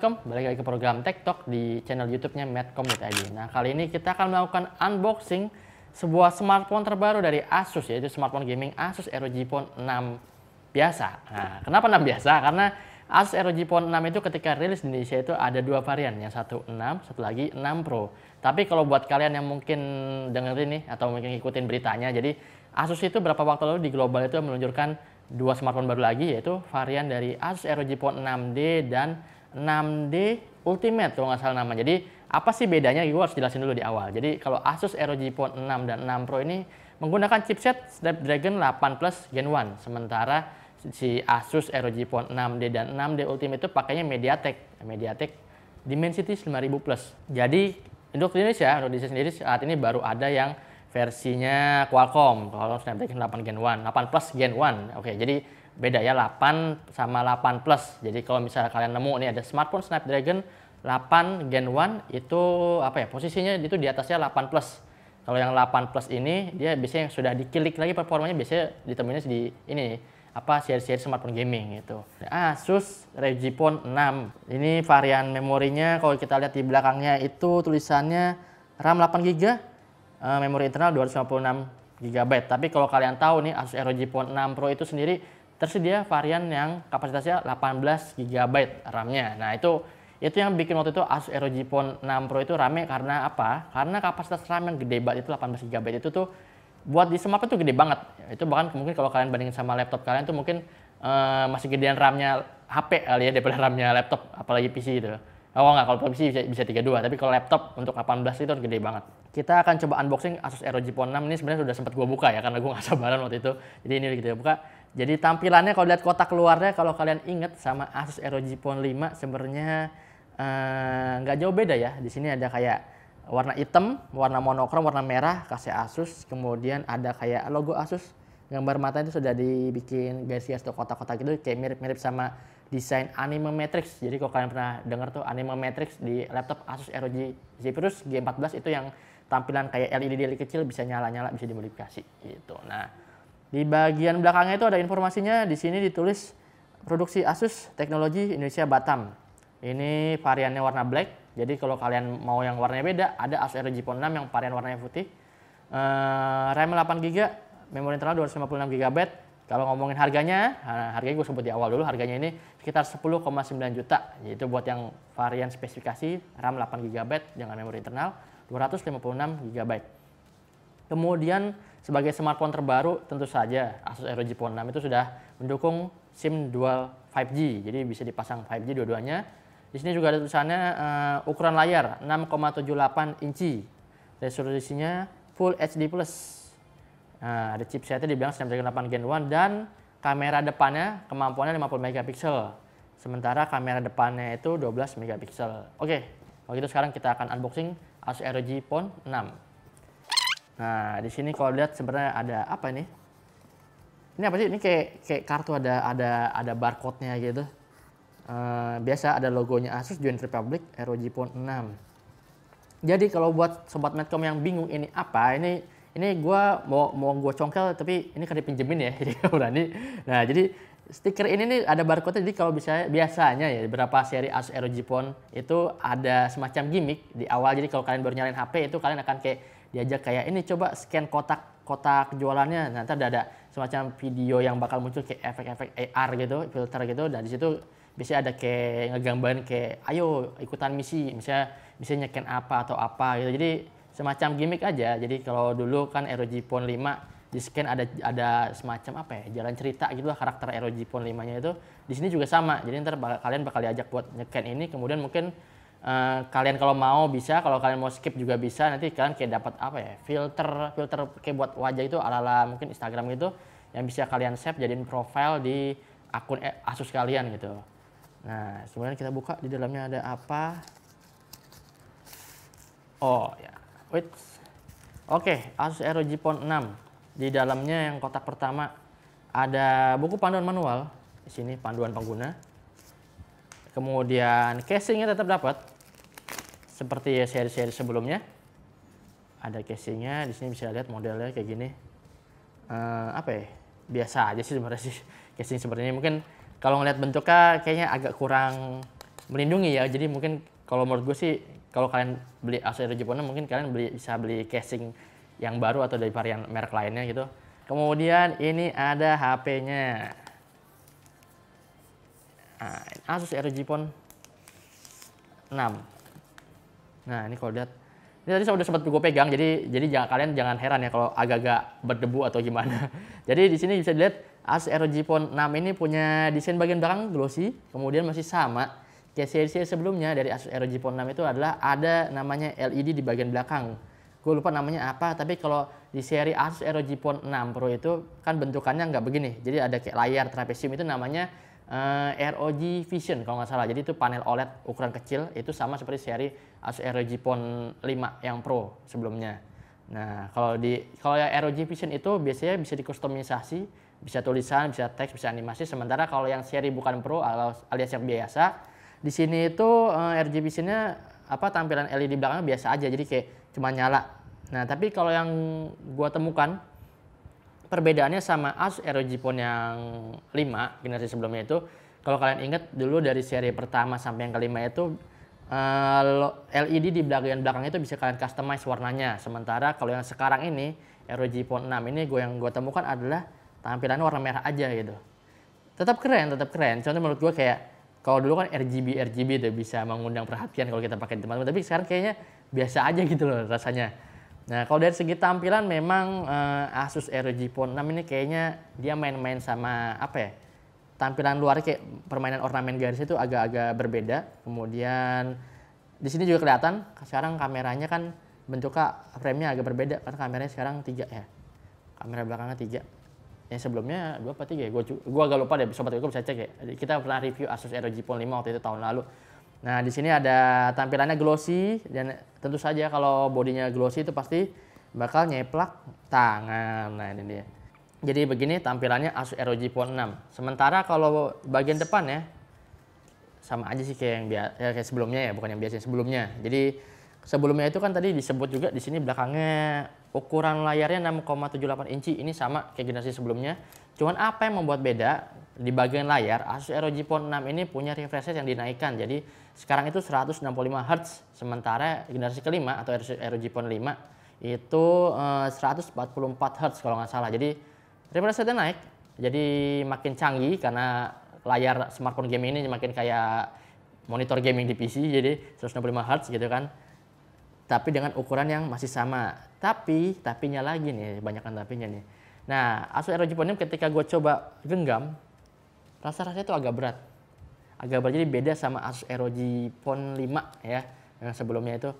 Assalamualaikum, balik lagi ke program TikTok di channel YouTube-nya Medcom.id. Nah, kali ini kita akan melakukan unboxing sebuah smartphone terbaru dari Asus, yaitu smartphone gaming Asus ROG Phone 6 biasa. Nah, kenapa 6 biasa? Karena Asus ROG Phone 6 itu ketika rilis di Indonesia itu ada dua varian, yang satu 6, satu lagi 6 Pro. Tapi kalau buat kalian yang mungkin dengerin nih, atau mungkin ngikutin beritanya, jadi Asus itu berapa waktu lalu di global itu meluncurkan dua smartphone baru lagi, yaitu varian dari Asus ROG Phone 6D dan 6D Ultimate kalau nggak salah nama. Jadi apa sih bedanya? Gue harus jelasin dulu di awal. Jadi kalau Asus ROG Phone 6 dan 6 Pro ini menggunakan chipset Snapdragon 8 Plus Gen 1, sementara si Asus ROG Phone 6D dan 6D Ultimate itu pakainya MediaTek, MediaTek Dimensity 5000 Plus. Jadi untuk Indonesia, untuk Indonesia sendiri saat ini baru ada yang versinya Qualcomm, Kalau Snapdragon 8 Gen 1, 8 Plus Gen 1. Oke, jadi beda ya 8 sama 8 plus. Jadi kalau misalnya kalian nemu nih ada smartphone Snapdragon 8 Gen 1 itu apa ya posisinya itu di atasnya 8 plus. Kalau yang 8 plus ini dia biasanya yang sudah dikilik lagi performanya biasanya ditemuinya di ini apa seri-seri smartphone gaming gitu. Asus phone 6. Ini varian memorinya kalau kita lihat di belakangnya itu tulisannya RAM 8 GB, eh, memori internal 256 GB. Tapi kalau kalian tahu nih Asus ROG Phone 6 Pro itu sendiri tersedia varian yang kapasitasnya 18 GB RAM-nya. Nah, itu itu yang bikin waktu itu Asus ROG Phone 6 Pro itu rame karena apa? Karena kapasitas RAM yang gede banget itu 18 GB itu tuh buat di smartphone tuh gede banget. Itu bahkan mungkin kalau kalian bandingin sama laptop kalian tuh mungkin uh, masih gedean RAM-nya HP kali ya daripada RAM-nya laptop apalagi PC itu. Oh enggak, kalau PC bisa, bisa 32, tapi kalau laptop untuk 18 itu gede banget. Kita akan coba unboxing Asus ROG Phone 6 ini sebenarnya sudah sempat gua buka ya karena gua nggak sabaran waktu itu. Jadi ini kita gitu ya, buka jadi tampilannya kalau lihat kotak luarnya kalau kalian ingat sama Asus ROG Phone 5 sebenarnya eh, nggak eh, jauh beda ya. Di sini ada kayak warna hitam, warna monokrom, warna merah kasih Asus. Kemudian ada kayak logo Asus. Gambar mata itu sudah dibikin guys ya atau kotak-kotak gitu kayak mirip-mirip sama desain Anime Matrix. Jadi kalau kalian pernah dengar tuh Anime Matrix di laptop Asus ROG Zephyrus G14 itu yang tampilan kayak LED LED kecil bisa nyala-nyala bisa dimodifikasi gitu. Nah, di bagian belakangnya itu ada informasinya. Di sini ditulis produksi Asus Teknologi Indonesia Batam. Ini variannya warna black. Jadi kalau kalian mau yang warnanya beda, ada Asus ROG Phone 6 yang varian warnanya putih. Uh, RAM 8 GB, memori internal 256 GB. Kalau ngomongin harganya, nah, harganya gue sebut di awal dulu, harganya ini sekitar 10,9 juta. Yaitu buat yang varian spesifikasi RAM 8 GB dengan memori internal 256 GB. Kemudian sebagai smartphone terbaru tentu saja Asus ROG Phone 6 itu sudah mendukung SIM dual 5G. Jadi bisa dipasang 5G dua-duanya. Di sini juga ada tulisannya uh, ukuran layar 6,78 inci. Resolusinya Full HD+. Nah, ada chipsetnya dibilang Snapdragon 8 Gen 1 dan kamera depannya kemampuannya 50 megapiksel. Sementara kamera depannya itu 12 megapiksel. Oke, kalau gitu sekarang kita akan unboxing Asus ROG Phone 6. Nah, di sini kalau lihat sebenarnya ada apa ini? Ini apa sih? Ini kayak kayak kartu ada ada ada barcode-nya gitu. Uh, biasa ada logonya Asus Joint Republic ROG Phone 6. Jadi kalau buat sobat Medcom yang bingung ini apa, ini ini gue mau mau gue congkel tapi ini kan dipinjemin ya jadi berani. Nah jadi stiker ini nih ada barcode nya jadi kalau bisa biasanya ya berapa seri Asus ROG Phone itu ada semacam gimmick di awal jadi kalau kalian baru nyalain HP itu kalian akan kayak diajak kayak ini coba scan kotak kotak jualannya nanti ada ada semacam video yang bakal muncul kayak efek-efek AR gitu filter gitu dan nah, di situ biasanya ada kayak ngegambarin kayak ayo ikutan misi misalnya bisa nyeken apa atau apa gitu jadi semacam gimmick aja jadi kalau dulu kan ROG Phone 5 di scan ada ada semacam apa ya jalan cerita gitu lah karakter ROG Phone 5 nya itu di sini juga sama jadi ntar bakal, kalian bakal diajak buat nyeken ini kemudian mungkin Eh, kalian kalau mau bisa, kalau kalian mau skip juga bisa. Nanti kalian kayak dapat apa ya? Filter, filter kayak buat wajah itu ala-ala mungkin Instagram gitu yang bisa kalian save jadiin profile di akun eh, Asus kalian gitu. Nah, sebenarnya kita buka di dalamnya ada apa? Oh ya, wait. Oke, okay, Asus ROG Phone 6. Di dalamnya yang kotak pertama ada buku panduan manual. Di sini panduan pengguna Kemudian casingnya tetap dapat seperti ya, seri-seri sebelumnya. Ada casingnya, di sini bisa lihat modelnya kayak gini. Uh, apa ya? Biasa aja sih sebenarnya sih casing seperti ini. mungkin kalau ngeliat bentuknya kayaknya agak kurang melindungi ya. Jadi mungkin kalau menurut gue sih kalau kalian beli dari Jepangnya mungkin kalian beli bisa beli casing yang baru atau dari varian merek lainnya gitu. Kemudian ini ada HP-nya. Nah, Asus ROG Phone 6. Nah, ini kalau lihat ini tadi saya udah sempat gue pegang, jadi jadi jangan kalian jangan heran ya kalau agak-agak berdebu atau gimana. jadi di sini bisa dilihat Asus ROG Phone 6 ini punya desain bagian belakang glossy, kemudian masih sama kayak seri-seri sebelumnya dari Asus ROG Phone 6 itu adalah ada namanya LED di bagian belakang. Gue lupa namanya apa, tapi kalau di seri Asus ROG Phone 6 Pro itu kan bentukannya nggak begini. Jadi ada kayak layar trapezium itu namanya uh, eh, ROG Vision kalau nggak salah. Jadi itu panel OLED ukuran kecil itu sama seperti seri Asus ROG Phone 5 yang Pro sebelumnya. Nah, kalau di kalau yang ROG Vision itu biasanya bisa dikustomisasi, bisa tulisan, bisa teks, bisa animasi. Sementara kalau yang seri bukan Pro alias yang biasa, di sini itu uh, eh, RGB Visionnya apa tampilan LED belakangnya biasa aja, jadi kayak cuma nyala. Nah, tapi kalau yang gua temukan perbedaannya sama Asus ROG Phone yang 5 generasi sebelumnya itu kalau kalian ingat dulu dari seri pertama sampai yang kelima itu uh, eh, LED di bagian belakang itu bisa kalian customize warnanya. Sementara kalau yang sekarang ini ROG Phone 6 ini gue yang gue temukan adalah tampilannya warna merah aja gitu. Tetap keren, tetap keren. Contoh menurut gue kayak kalau dulu kan RGB RGB itu bisa mengundang perhatian kalau kita pakai di teman-teman. Tapi sekarang kayaknya biasa aja gitu loh rasanya Nah, kalau dari segi tampilan memang uh, Asus ROG Phone 6 ini kayaknya dia main-main sama apa ya? Tampilan luar kayak permainan ornamen garis itu agak-agak berbeda. Kemudian di sini juga kelihatan sekarang kameranya kan bentuknya frame-nya agak berbeda karena kameranya sekarang tiga ya. Kamera belakangnya tiga yang sebelumnya dua apa tiga ya gue agak lupa deh sobat gue bisa cek ya kita pernah review Asus ROG Phone 5 waktu itu tahun lalu Nah, di sini ada tampilannya glossy dan tentu saja kalau bodinya glossy itu pasti bakal nyeplak tangan. Nah, ini dia. Jadi begini tampilannya Asus ROG Phone 6. Sementara kalau bagian depan ya sama aja sih kayak yang biasa ya kayak sebelumnya ya, bukan yang biasa sebelumnya. Jadi sebelumnya itu kan tadi disebut juga di sini belakangnya ukuran layarnya 6,78 inci. Ini sama kayak generasi sebelumnya. Cuman apa yang membuat beda di bagian layar Asus ROG Phone 6 ini punya refresh rate yang dinaikkan. Jadi sekarang itu 165 Hz, sementara generasi kelima atau ROG Phone 5 itu eh, 144 Hz kalau nggak salah. Jadi refresh rate naik, jadi makin canggih karena layar smartphone gaming ini makin kayak monitor gaming di PC, jadi 165 Hz gitu kan. Tapi dengan ukuran yang masih sama. Tapi, tapinya lagi nih, banyakkan tapinya nih. Nah, Asus ROG Phone 5 ketika gue coba genggam, rasa-rasanya itu agak berat agak berarti beda sama Asus ROG Phone 5 ya yang sebelumnya itu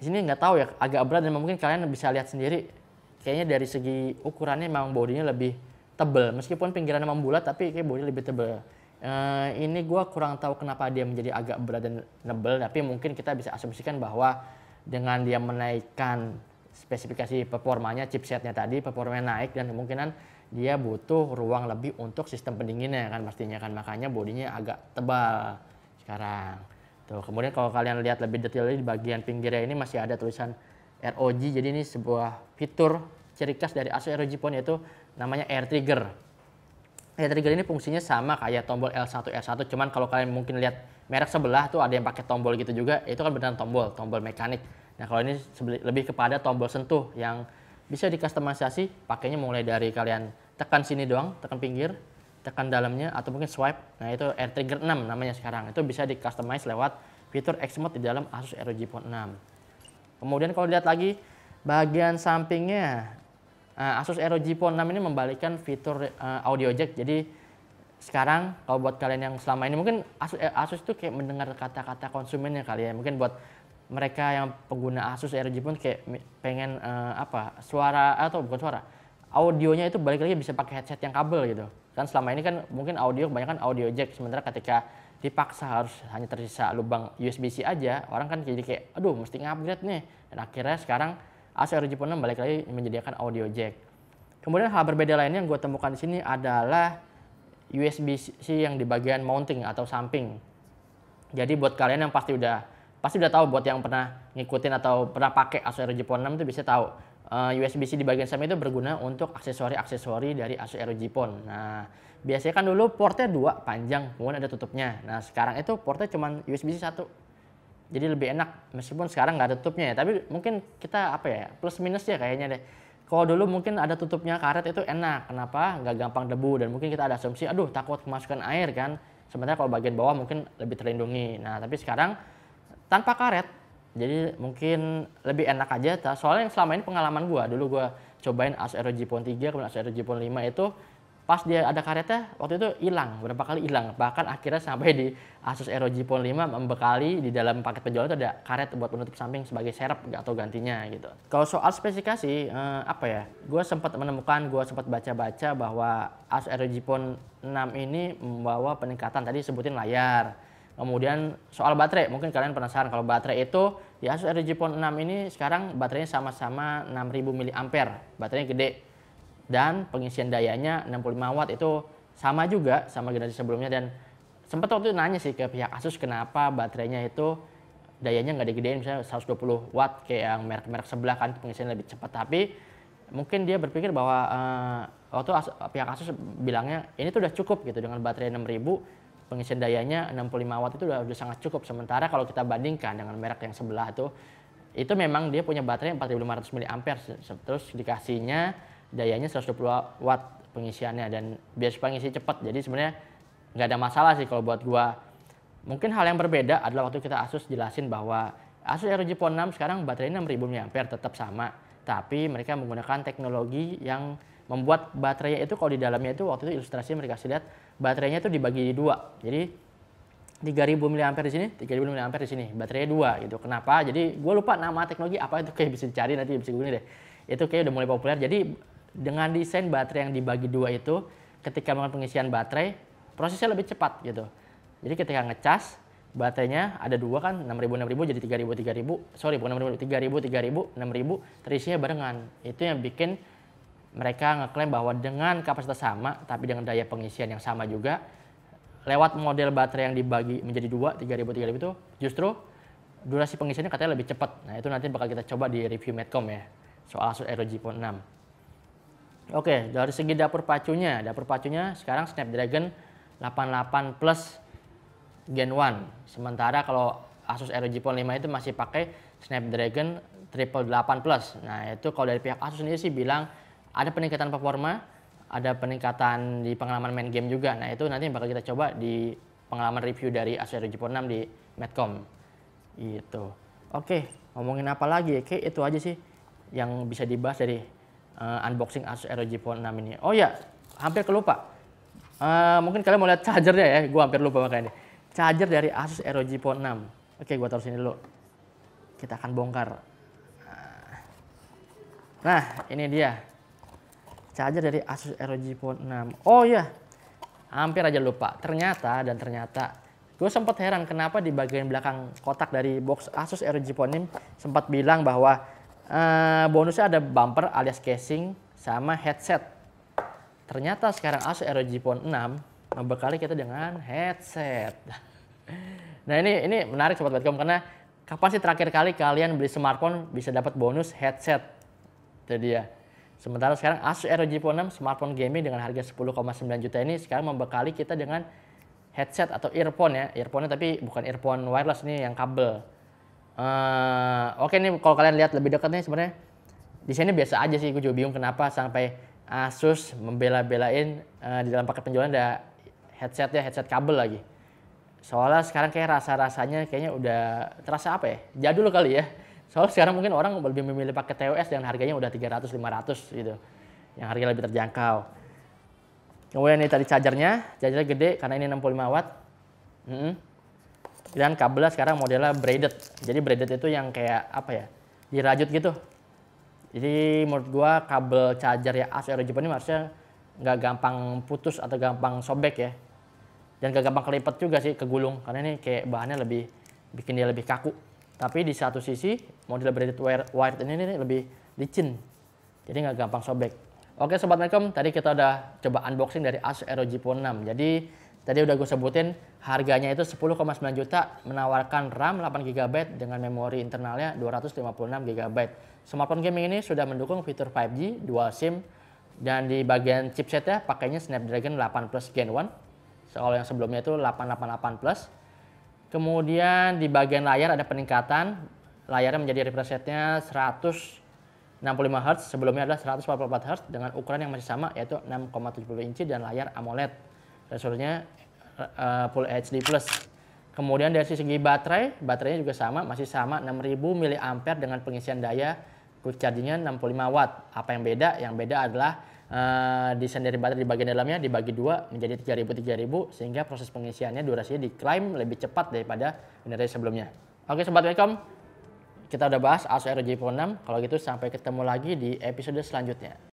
di sini nggak tahu ya agak berat dan mungkin kalian bisa lihat sendiri kayaknya dari segi ukurannya memang bodinya lebih tebel meskipun pinggirannya membulat tapi kayak bodinya lebih tebel Uh, ini gue kurang tahu kenapa dia menjadi agak berat dan nebel, tapi mungkin kita bisa asumsikan bahwa dengan dia menaikkan spesifikasi performanya chipsetnya tadi, performanya naik dan kemungkinan dia butuh ruang lebih untuk sistem pendinginnya kan pastinya kan makanya bodinya agak tebal sekarang tuh kemudian kalau kalian lihat lebih detail di bagian pinggirnya ini masih ada tulisan ROG jadi ini sebuah fitur ciri khas dari Asus ROG Phone yaitu namanya air trigger air trigger ini fungsinya sama kayak tombol L1 R1 cuman kalau kalian mungkin lihat merek sebelah tuh ada yang pakai tombol gitu juga itu kan benar tombol tombol mekanik nah kalau ini lebih kepada tombol sentuh yang bisa dikustomisasi pakainya mulai dari kalian tekan sini doang tekan pinggir tekan dalamnya atau mungkin swipe nah itu air trigger 6 namanya sekarang itu bisa dikustomize lewat fitur X mode di dalam Asus ROG Phone 6 kemudian kalau lihat lagi bagian sampingnya eh, Asus ROG Phone 6 ini membalikkan fitur eh, audio jack jadi sekarang kalau buat kalian yang selama ini mungkin Asus, eh, Asus itu kayak mendengar kata-kata konsumennya kali ya mungkin buat mereka yang pengguna Asus ROG pun kayak pengen uh, apa suara eh, atau bukan suara audionya itu balik lagi bisa pakai headset yang kabel gitu kan selama ini kan mungkin audio kebanyakan audio jack sementara ketika dipaksa harus hanya tersisa lubang USB-C aja orang kan jadi kayak aduh mesti ngupgrade nih dan akhirnya sekarang Asus ROG pun balik lagi menyediakan audio jack kemudian hal berbeda lainnya yang gue temukan di sini adalah USB-C yang di bagian mounting atau samping jadi buat kalian yang pasti udah pasti udah tahu buat yang pernah ngikutin atau pernah pakai Asus ROG Phone 6 itu bisa tahu uh, eh, USB-C di bagian samping itu berguna untuk aksesori-aksesori dari Asus ROG Phone. Nah, biasanya kan dulu portnya dua panjang, mungkin ada tutupnya. Nah, sekarang itu portnya cuma USB-C satu. Jadi lebih enak meskipun sekarang nggak ada tutupnya ya, tapi mungkin kita apa ya plus minus ya kayaknya deh. Kalau dulu mungkin ada tutupnya karet itu enak, kenapa? Nggak gampang debu dan mungkin kita ada asumsi, aduh takut kemasukan air kan. Sebenarnya kalau bagian bawah mungkin lebih terlindungi. Nah, tapi sekarang tanpa karet jadi mungkin lebih enak aja soalnya yang selama ini pengalaman gue dulu gue cobain AS ROG Phone 3 kemudian AS ROG Phone 5 itu pas dia ada karetnya waktu itu hilang berapa kali hilang bahkan akhirnya sampai di Asus ROG Phone 5 membekali di dalam paket penjualan itu ada karet buat menutup samping sebagai serep atau gantinya gitu kalau soal spesifikasi eh, apa ya gue sempat menemukan gue sempat baca-baca bahwa Asus ROG Phone 6 ini membawa peningkatan tadi sebutin layar Kemudian soal baterai, mungkin kalian penasaran kalau baterai itu di Asus ROG Phone 6 ini sekarang baterainya sama-sama 6000 mAh, baterainya gede. Dan pengisian dayanya 65 watt itu sama juga sama generasi sebelumnya dan sempat waktu itu nanya sih ke pihak Asus kenapa baterainya itu dayanya nggak digedein misalnya 120 watt kayak yang merek-merek sebelah kan pengisian lebih cepat tapi mungkin dia berpikir bahwa uh, waktu as, pihak Asus bilangnya ini tuh udah cukup gitu dengan baterai 6000 pengisian dayanya 65 watt itu sudah, sangat cukup. Sementara kalau kita bandingkan dengan merek yang sebelah itu, itu memang dia punya baterai 4500 mAh, terus dikasihnya dayanya 120 watt pengisiannya dan biasa pengisi cepat. Jadi sebenarnya nggak ada masalah sih kalau buat gua. Mungkin hal yang berbeda adalah waktu kita Asus jelasin bahwa Asus ROG Phone 6 sekarang baterainya 6000 mAh tetap sama, tapi mereka menggunakan teknologi yang membuat baterainya itu kalau di dalamnya itu waktu itu ilustrasi mereka kasih lihat baterainya itu dibagi dua. Jadi 3000 mAh di sini, 3000 mAh di sini. Baterainya dua gitu. Kenapa? Jadi gue lupa nama teknologi apa itu kayak bisa dicari nanti bisa gue deh. Itu kayak udah mulai populer. Jadi dengan desain baterai yang dibagi dua itu, ketika melakukan pengisian baterai, prosesnya lebih cepat gitu. Jadi ketika ngecas, baterainya ada dua kan 6000 6000 jadi 3000 3000 sorry bukan 6000 3000 3000 6000 terisinya barengan itu yang bikin mereka ngeklaim bahwa dengan kapasitas sama tapi dengan daya pengisian yang sama juga lewat model baterai yang dibagi menjadi dua 3000 3000 itu justru durasi pengisiannya katanya lebih cepat. Nah, itu nanti bakal kita coba di review Medcom ya soal Asus ROG Phone 6. Oke, dari segi dapur pacunya, dapur pacunya sekarang Snapdragon 88 Plus Gen 1. Sementara kalau Asus ROG Phone 5 itu masih pakai Snapdragon 888 Plus. Nah, itu kalau dari pihak Asus sendiri sih bilang ada peningkatan performa, ada peningkatan di pengalaman main game juga. Nah itu nanti bakal kita coba di pengalaman review dari ASUS Asia 6 di Medcom. Gitu. Oke, ngomongin apa lagi? Oke, ya, itu aja sih yang bisa dibahas dari uh, unboxing Asus ROG Phone 6 ini. Oh ya, hampir kelupa. Uh, mungkin kalian mau lihat chargernya ya, gue hampir lupa makanya. Charger dari Asus ROG Phone 6. Oke, gue taruh sini dulu. Kita akan bongkar. Nah, ini dia charger dari Asus ROG Phone 6. Oh ya, hampir aja lupa. Ternyata dan ternyata gue sempat heran kenapa di bagian belakang kotak dari box Asus ROG Phone 6 sempat bilang bahwa uh, bonusnya ada bumper alias casing sama headset. Ternyata sekarang Asus ROG Phone 6 membekali kita dengan headset. Nah ini ini menarik sobat Batcom karena kapan sih terakhir kali kalian beli smartphone bisa dapat bonus headset? Itu dia. Sementara sekarang Asus ROG Phone 6 smartphone gaming dengan harga 10,9 juta ini sekarang membekali kita dengan headset atau earphone ya. Earphone tapi bukan earphone wireless nih yang kabel. Uh, Oke okay nih kalau kalian lihat lebih dekat nih sebenarnya sini biasa aja sih. Gue juga bingung kenapa sampai Asus membela-belain uh, di dalam paket penjualan ada headset ya headset kabel lagi. Soalnya sekarang kayak rasa-rasanya kayaknya udah terasa apa ya? Jadul kali ya Soalnya sekarang mungkin orang lebih memilih pakai TOS yang harganya udah 300 500 gitu. Yang harganya lebih terjangkau. Kemudian ini tadi chargernya, chargernya gede karena ini 65 watt. Mm -hmm. Dan kabelnya sekarang modelnya braided. Jadi braided itu yang kayak apa ya? Dirajut gitu. Jadi menurut gua kabel charger ya ASUS ROG ini maksudnya nggak gampang putus atau gampang sobek ya. Dan nggak gampang kelipet juga sih kegulung karena ini kayak bahannya lebih bikin dia lebih kaku. Tapi di satu sisi model braided wired ini, ini lebih licin. Jadi nggak gampang sobek. Oke Sobat Malcolm, tadi kita udah coba unboxing dari Asus ROG Phone 6. Jadi tadi udah gue sebutin harganya itu 10,9 juta menawarkan RAM 8GB dengan memori internalnya 256GB. Smartphone gaming ini sudah mendukung fitur 5G, dual SIM, dan di bagian chipsetnya pakainya Snapdragon 8 Plus Gen 1. Soal yang sebelumnya itu 888 Plus. Kemudian di bagian layar ada peningkatan, layarnya menjadi refresh rate-nya 165 Hz, sebelumnya adalah 144 Hz dengan ukuran yang masih sama yaitu 6,70 inci dan layar AMOLED. Resolusinya uh, eh, Full HD+. Kemudian dari segi baterai, baterainya juga sama, masih sama 6000 mAh dengan pengisian daya quick charging-nya 65 watt. Apa yang beda? Yang beda adalah Eh, desain dari baterai di bagian dalamnya dibagi dua menjadi 3000 3000 sehingga proses pengisiannya durasinya diklaim lebih cepat daripada generasi sebelumnya. Oke sobat welcome, kita udah bahas ASUS ROG Pro 6. Kalau gitu sampai ketemu lagi di episode selanjutnya.